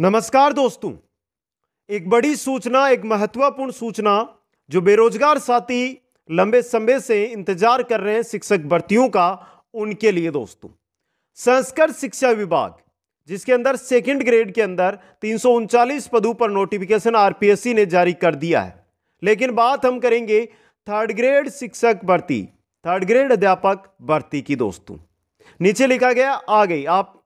नमस्कार दोस्तों एक बड़ी सूचना एक महत्वपूर्ण सूचना जो बेरोजगार साथी लंबे समय से इंतजार कर रहे हैं शिक्षक भर्तियों का उनके लिए दोस्तों संस्कृत शिक्षा विभाग जिसके अंदर सेकंड ग्रेड के अंदर तीन पदों पर नोटिफिकेशन आरपीएससी ने जारी कर दिया है लेकिन बात हम करेंगे थर्ड ग्रेड शिक्षक भर्ती थर्ड ग्रेड अध्यापक भर्ती की दोस्तों नीचे लिखा गया आ गई आप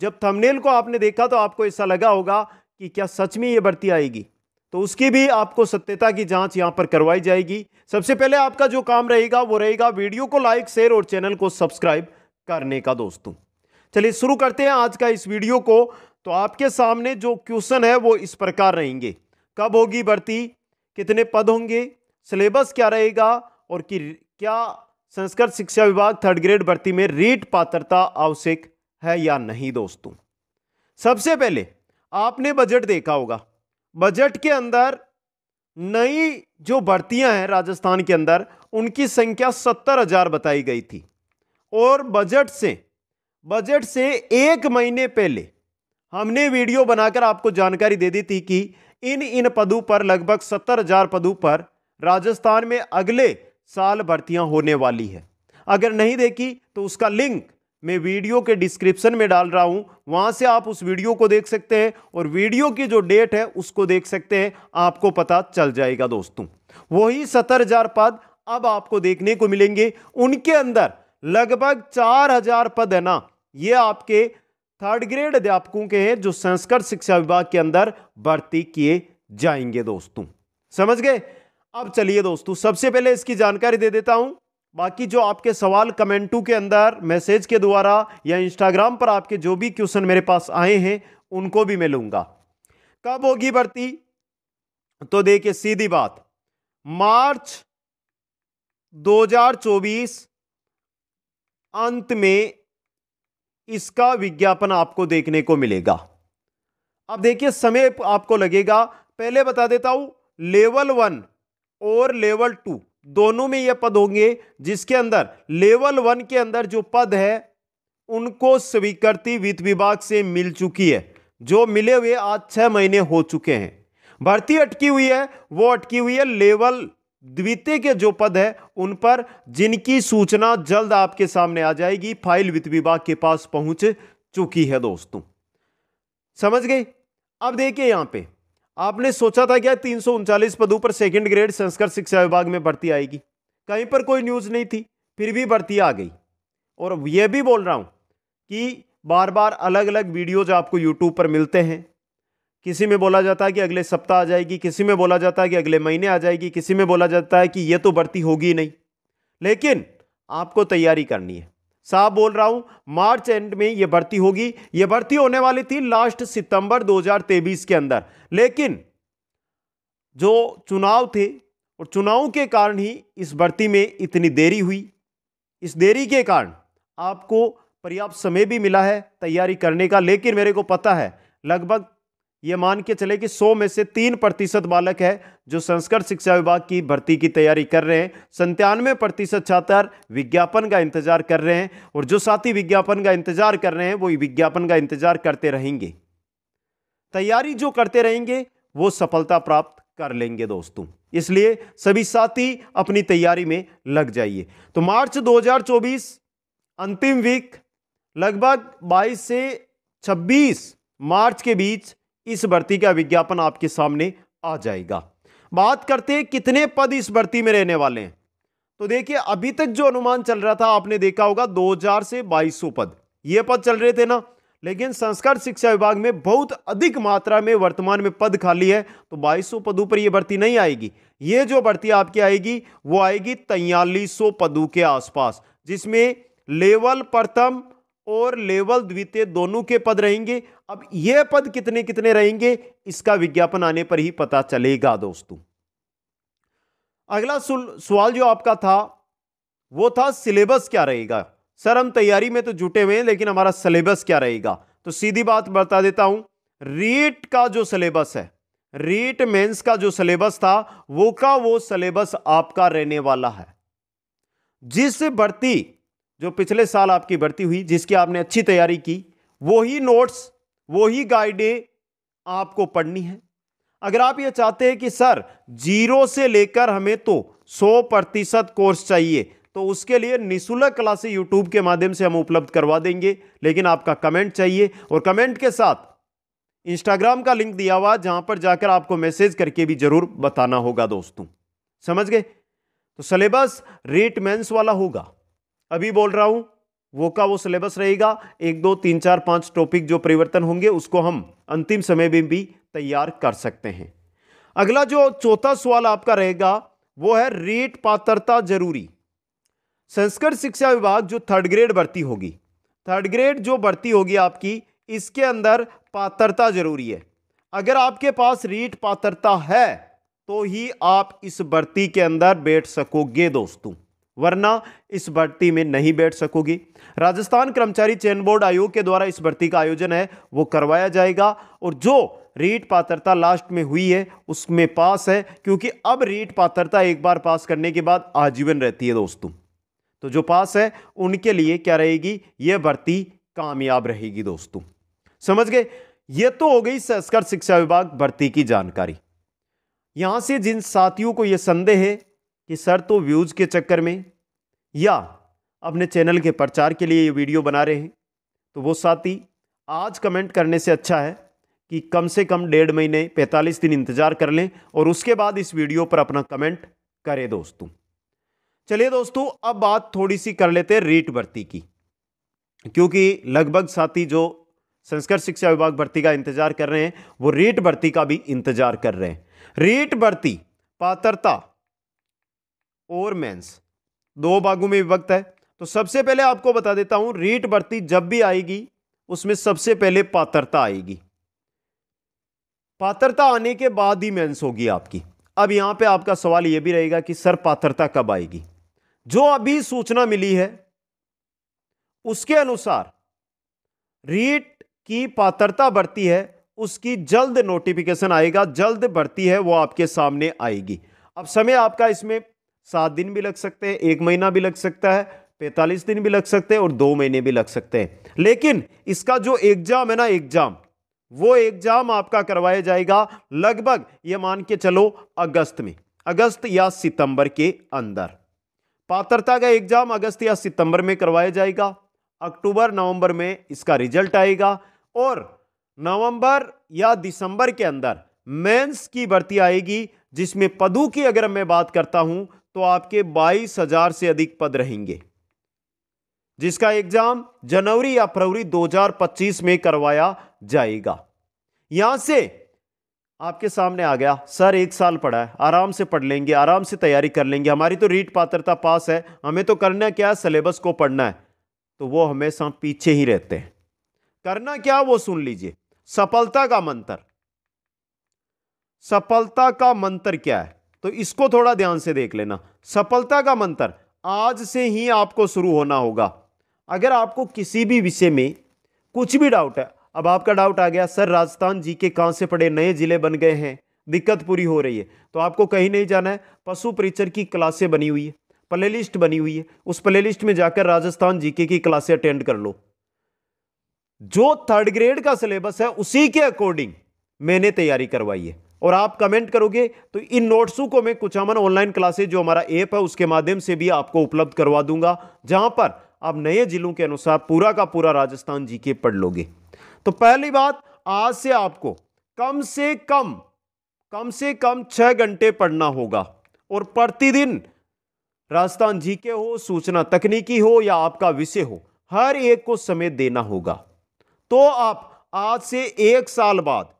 जब थंबनेल को आपने देखा तो आपको ऐसा लगा होगा कि क्या सच में ये भर्ती आएगी तो उसकी भी आपको सत्यता की जांच यहां पर करवाई जाएगी सबसे पहले आपका जो काम रहेगा वो रहेगा वीडियो को लाइक शेयर और चैनल को सब्सक्राइब करने का दोस्तों चलिए शुरू करते हैं आज का इस वीडियो को तो आपके सामने जो क्वेश्चन है वो इस प्रकार रहेंगे कब होगी भर्ती कितने पद होंगे सिलेबस क्या रहेगा और कि क्या संस्कृत शिक्षा विभाग थर्ड ग्रेड भर्ती में रीट पात्रता आवश्यक है या नहीं दोस्तों सबसे पहले आपने बजट देखा होगा बजट के अंदर नई जो भर्तियां हैं राजस्थान के अंदर उनकी संख्या सत्तर हजार बताई गई थी और बजट से बजट से एक महीने पहले हमने वीडियो बनाकर आपको जानकारी दे दी थी कि इन इन पदों पर लगभग सत्तर हजार पदों पर राजस्थान में अगले साल भर्तियां होने वाली है अगर नहीं देखी तो उसका लिंक मैं वीडियो के डिस्क्रिप्शन में डाल रहा हूँ वहाँ से आप उस वीडियो को देख सकते हैं और वीडियो की जो डेट है उसको देख सकते हैं आपको पता चल जाएगा दोस्तों वही सत्तर हजार पद अब आपको देखने को मिलेंगे उनके अंदर लगभग चार हजार पद है ना ये आपके थर्ड ग्रेड अध्यापकों के हैं जो संस्कृत शिक्षा विभाग के अंदर भर्ती किए जाएंगे दोस्तों समझ गए अब चलिए दोस्तों सबसे पहले इसकी जानकारी दे देता हूं बाकी जो आपके सवाल कमेंटू के अंदर मैसेज के द्वारा या इंस्टाग्राम पर आपके जो भी क्वेश्चन मेरे पास आए हैं उनको भी मैं लूंगा कब होगी भर्ती तो देखिए सीधी बात मार्च 2024 अंत में इसका विज्ञापन आपको देखने को मिलेगा अब देखिए समय आपको लगेगा पहले बता देता हूं लेवल वन और लेवल टू दोनों में ये पद होंगे जिसके अंदर लेवल वन के अंदर जो पद है उनको स्वीकृति वित्त विभाग से मिल चुकी है जो मिले हुए आज छह महीने हो चुके हैं भर्ती अटकी हुई है वो अटकी हुई है लेवल द्वितीय के जो पद है उन पर जिनकी सूचना जल्द आपके सामने आ जाएगी फाइल वित्त विभाग के पास पहुंच चुकी है दोस्तों समझ गए अब देखिए यहां पर आपने सोचा था क्या तीन पदों पर सेकेंड ग्रेड संस्कृत शिक्षा विभाग में भर्ती आएगी कहीं पर कोई न्यूज़ नहीं थी फिर भी भर्ती आ गई और यह भी बोल रहा हूँ कि बार बार अलग अलग वीडियोज आपको यूट्यूब पर मिलते हैं किसी में बोला जाता है कि अगले सप्ताह आ जाएगी किसी में बोला जाता है कि अगले महीने आ जाएगी किसी में बोला जाता है कि ये तो भर्ती होगी नहीं लेकिन आपको तैयारी करनी है साफ बोल रहा हूं मार्च एंड में ये भर्ती होगी ये भर्ती होने वाली थी लास्ट सितंबर 2023 के अंदर लेकिन जो चुनाव थे और चुनाव के कारण ही इस भर्ती में इतनी देरी हुई इस देरी के कारण आपको पर्याप्त समय भी मिला है तैयारी करने का लेकिन मेरे को पता है लगभग ये मान के चले कि 100 में से तीन प्रतिशत बालक है जो संस्कृत शिक्षा विभाग की भर्ती की तैयारी कर रहे हैं संतानवे प्रतिशत छात्र विज्ञापन का इंतजार कर रहे हैं और जो साथी विज्ञापन का इंतजार कर रहे हैं वो विज्ञापन का इंतजार करते रहेंगे तैयारी जो करते रहेंगे वो सफलता प्राप्त कर लेंगे दोस्तों इसलिए सभी साथी अपनी तैयारी में लग जाइए तो मार्च दो अंतिम वीक लगभग बाईस से छब्बीस मार्च के बीच इस भर्ती का विज्ञापन आपके सामने आ जाएगा बात करते हैं कितने पद इस भर्ती में रहने वाले हैं तो देखिए अभी तक जो अनुमान चल रहा था आपने देखा होगा 2000 से 2200 पद ये पद चल रहे थे ना लेकिन संस्कार शिक्षा विभाग में बहुत अधिक मात्रा में वर्तमान में पद खाली है तो 2200 पदों पर यह भर्ती नहीं आएगी ये जो भर्ती आपकी आएगी वो आएगी तैयलीस पदों के आसपास जिसमें लेवल प्रथम और लेवल द्वितीय दोनों के पद रहेंगे अब यह पद कितने कितने रहेंगे इसका विज्ञापन आने पर ही पता चलेगा दोस्तों अगला सवाल जो आपका था वो था सिलेबस क्या रहेगा सर हम तैयारी में तो जुटे हुए हैं लेकिन हमारा सिलेबस क्या रहेगा तो सीधी बात बता देता हूं रीट का जो सिलेबस है रीट मेंस का जो सिलेबस था वो का वो सिलेबस आपका रहने वाला है जिस भर्ती जो पिछले साल आपकी भर्ती हुई जिसकी आपने अच्छी तैयारी की वही नोट्स वही गाइडें आपको पढ़नी है अगर आप ये चाहते हैं कि सर जीरो से लेकर हमें तो 100 प्रतिशत कोर्स चाहिए तो उसके लिए निशुल्क क्लासे यूट्यूब के माध्यम से हम उपलब्ध करवा देंगे लेकिन आपका कमेंट चाहिए और कमेंट के साथ इंस्टाग्राम का लिंक दिया हुआ जहां पर जाकर आपको मैसेज करके भी जरूर बताना होगा दोस्तों समझ गए तो सिलेबस रेट मेंस वाला होगा अभी बोल रहा हूं वो का वो सिलेबस रहेगा एक दो तीन चार पांच टॉपिक जो परिवर्तन होंगे उसको हम अंतिम समय में भी तैयार कर सकते हैं अगला जो चौथा सवाल आपका रहेगा वो है रेट पात्रता जरूरी संस्कृत शिक्षा विभाग जो थर्ड ग्रेड भर्ती होगी थर्ड ग्रेड जो भर्ती होगी आपकी इसके अंदर पात्रता जरूरी है अगर आपके पास रीट पात्रता है तो ही आप इस भर्ती के अंदर बैठ सकोगे दोस्तों वरना इस भर्ती में नहीं बैठ सकोगी राजस्थान कर्मचारी चयन बोर्ड आयोग के द्वारा इस भर्ती का आयोजन है वो करवाया जाएगा और जो रीट पात्रता लास्ट में हुई है उसमें पास है क्योंकि अब रीट पात्रता एक बार पास करने के बाद आजीवन रहती है दोस्तों तो जो पास है उनके लिए क्या रहेगी ये भर्ती कामयाब रहेगी दोस्तों समझ गए ये तो हो गई संस्कृत शिक्षा विभाग भर्ती की जानकारी यहां से जिन साथियों को यह संदेह है कि सर तो व्यूज़ के चक्कर में या अपने चैनल के प्रचार के लिए ये वीडियो बना रहे हैं तो वो साथी आज कमेंट करने से अच्छा है कि कम से कम डेढ़ महीने पैंतालीस दिन इंतज़ार कर लें और उसके बाद इस वीडियो पर अपना कमेंट करें दोस्तों चलिए दोस्तों अब बात थोड़ी सी कर लेते हैं रीट भर्ती की क्योंकि लगभग साथी जो संस्कृत शिक्षा विभाग भर्ती का इंतजार कर रहे हैं वो रीट भर्ती का भी इंतजार कर रहे हैं रीट भर्ती पात्रता और मेंस दो भागों में विभक्त है तो सबसे पहले आपको बता देता हूं रीट भर्ती जब भी आएगी उसमें सबसे पहले पात्रता आएगी पात्रता आने के बाद ही मेंस होगी आपकी अब यहां पे आपका सवाल यह भी रहेगा कि सर पात्रता कब आएगी जो अभी सूचना मिली है उसके अनुसार रीट की पात्रता बढ़ती है उसकी जल्द नोटिफिकेशन आएगा जल्द बढ़ती है वो आपके सामने आएगी अब समय आपका इसमें सात दिन भी लग सकते हैं एक महीना भी लग सकता है पैंतालीस दिन भी लग सकते हैं और दो महीने भी लग सकते हैं लेकिन इसका जो एग्जाम है ना एग्जाम वो एग्जाम आपका करवाया जाएगा लगभग ये मान के चलो अगस्त में अगस्त या सितंबर के अंदर पात्रता का एग्जाम अगस्त या सितंबर में करवाया जाएगा अक्टूबर नवंबर में इसका रिजल्ट आएगा और नवंबर या दिसंबर के अंदर मेंस की भर्ती आएगी जिसमें पदू की अगर मैं बात करता हूं तो आपके बाईस हजार से अधिक पद रहेंगे जिसका एग्जाम जनवरी या फरवरी 2025 में करवाया जाएगा यहां से आपके सामने आ गया सर एक साल पढ़ा है आराम से पढ़ लेंगे आराम से तैयारी कर लेंगे हमारी तो रीट पात्रता पास है हमें तो करना क्या है सिलेबस को पढ़ना है तो वो हमेशा पीछे ही रहते हैं करना क्या वो सुन लीजिए सफलता का मंत्र सफलता का मंत्र क्या है तो इसको थोड़ा ध्यान से देख लेना सफलता का मंत्र आज से ही आपको शुरू होना होगा अगर आपको किसी भी विषय में कुछ भी डाउट है अब आपका डाउट आ गया सर राजस्थान जी के कहाँ से पड़े नए ज़िले बन गए हैं दिक्कत पूरी हो रही है तो आपको कहीं नहीं जाना है पशु परिचर की क्लासें बनी हुई है प्ले लिस्ट बनी हुई है उस प्ले लिस्ट में जाकर राजस्थान जीके की क्लासें अटेंड कर लो जो थर्ड ग्रेड का सिलेबस है उसी के अकॉर्डिंग मैंने तैयारी करवाई है और आप कमेंट करोगे तो इन नोट्सों को मैं कुछ अमन ऑनलाइन क्लासेज जो हमारा ऐप है उसके माध्यम से भी आपको उपलब्ध करवा दूंगा जहां पर आप नए जिलों के अनुसार पूरा का पूरा राजस्थान जी के पढ़ लोगे तो पहली बात आज से आपको कम से कम कम से कम छह घंटे पढ़ना होगा और प्रतिदिन राजस्थान जीके हो सूचना तकनीकी हो या आपका विषय हो हर एक को समय देना होगा तो आप आज से एक साल बाद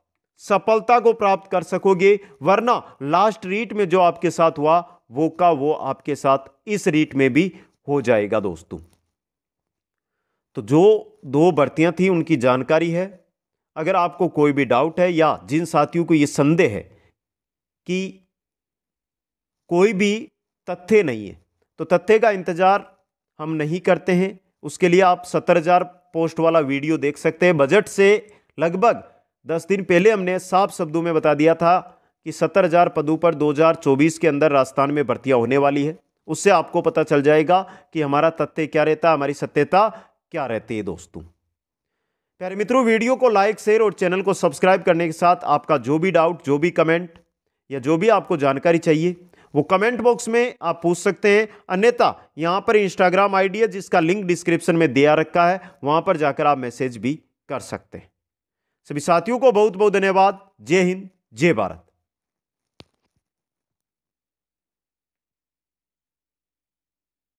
सफलता को प्राप्त कर सकोगे वरना लास्ट रीट में जो आपके साथ हुआ वो का वो आपके साथ इस रीट में भी हो जाएगा दोस्तों तो जो दो भर्तियां थी उनकी जानकारी है अगर आपको कोई भी डाउट है या जिन साथियों को ये संदेह है कि कोई भी तथ्य नहीं है तो तथ्य का इंतज़ार हम नहीं करते हैं उसके लिए आप सत्तर हज़ार पोस्ट वाला वीडियो देख सकते हैं बजट से लगभग दस दिन पहले हमने साफ शब्दों में बता दिया था कि सत्तर हज़ार पदों पर 2024 के अंदर राजस्थान में भर्तियाँ होने वाली है उससे आपको पता चल जाएगा कि हमारा तथ्य क्या रहता है हमारी सत्यता क्या रहती है दोस्तों प्यारे मित्रों वीडियो को लाइक शेयर और चैनल को सब्सक्राइब करने के साथ आपका जो भी डाउट जो भी कमेंट या जो भी आपको जानकारी चाहिए वो कमेंट बॉक्स में आप पूछ सकते हैं अन्यथा यहाँ पर इंस्टाग्राम आईडी है जिसका लिंक डिस्क्रिप्शन में दिया रखा है वहाँ पर जाकर आप मैसेज भी कर सकते हैं सभी साथियों को बहुत बहुत धन्यवाद जय हिंद जय भारत